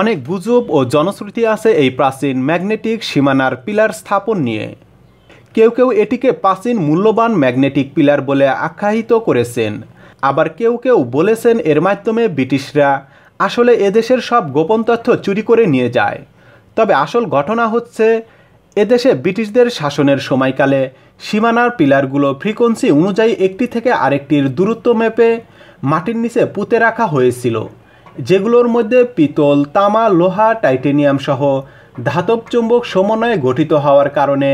অনেক গুজব ও জনশ্রুতি আছে এই প্রাচীন ম্যাগনেটিক সীমানার পিলার স্থাপন নিয়ে কেউ কেউ এটিকে প্রাচীন মূল্যবান ম্যাগনেটিক পিলার বলে আখ্যায়িত করেছেন আবার কেউ কেউ বলেছেন এর মাধ্যমে ব্রিটিশরা আসলে এদেশের সব গোপন তথ্য চুরি করে নিয়ে যায় তবে আসল ঘটনা হচ্ছে এদেশে ব্রিটিশদের শাসনের সময়কালে সীমানার পিলারগুলো ফ্রিকোয়েন্সি অনুযায়ী একটি থেকে আরেকটির দূরত্ব মেপে মাটির নিচে পুঁতে রাখা হয়েছিল যেগুলোর মধ্যে পিতল তামা লোহা টাইটেনিয়াম সহ ধাতব চুম্বক সমন্বয়ে গঠিত হওয়ার কারণে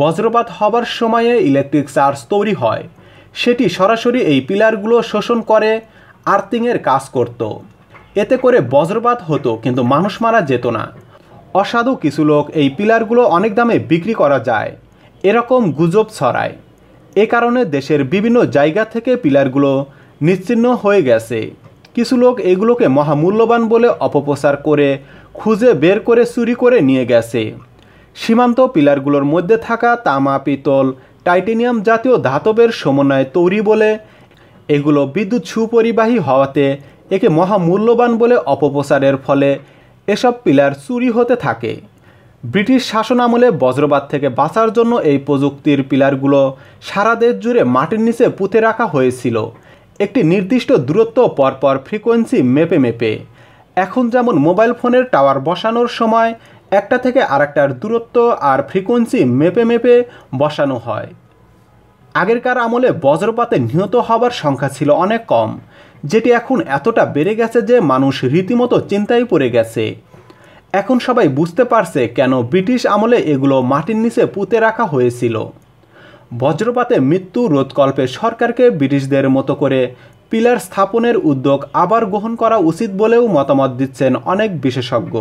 বজ্রপাত হবার সময়ে ইলেকট্রিক চার্জ তৈরি হয় সেটি সরাসরি এই পিলারগুলো শোষণ করে আর্থিংয়ের কাজ করত এতে করে বজ্রপাত হতো কিন্তু মানুষ মারা যেত না অসাধু কিছু লোক এই পিলারগুলো অনেক দামে বিক্রি করা যায় এরকম গুজব ছড়ায় এ কারণে দেশের বিভিন্ন জায়গা থেকে পিলারগুলো নিশ্চিহ্ন হয়ে গেছে কিছু লোক এগুলোকে মহামূল্যবান বলে অপপ্রচার করে খুঁজে বের করে চুরি করে নিয়ে গেছে সীমান্ত পিলারগুলোর মধ্যে থাকা তামা পিতল টাইটেনিয়াম জাতীয় ধাতবের সমন্বয়ে তৈরি বলে এগুলো বিদ্যুৎ সুপরিবাহী হওয়াতে একে মহামূল্যবান বলে অপপ্রচারের ফলে এসব পিলার চুরি হতে থাকে ব্রিটিশ শাসন আমলে বজ্রবাদ থেকে বাঁচার জন্য এই প্রযুক্তির পিলারগুলো সারা দেশ জুড়ে মাটির নিচে পুঁতে রাখা হয়েছিল একটি নির্দিষ্ট দূরত্ব পরপর ফ্রিকোয়েন্সি মেপে মেপে এখন যেমন মোবাইল ফোনের টাওয়ার বসানোর সময় একটা থেকে আরেকটার দূরত্ব আর ফ্রিকোয়েন্সি মেপে মেপে বসানো হয় আগেরকার আমলে বজ্রপাতে নিহত হবার সংখ্যা ছিল অনেক কম যেটি এখন এতটা বেড়ে গেছে যে মানুষ রীতিমতো চিন্তায় পড়ে গেছে এখন সবাই বুঝতে পারছে কেন ব্রিটিশ আমলে এগুলো মাটির নিচে পুঁতে রাখা হয়েছিল বজ্রপাতে মৃত্যু রোধকল্পে সরকারকে ব্রিটিশদের মতো করে পিলার স্থাপনের উদ্যোগ আবার গ্রহণ করা উচিত বলেও মতামত দিচ্ছেন অনেক বিশেষজ্ঞ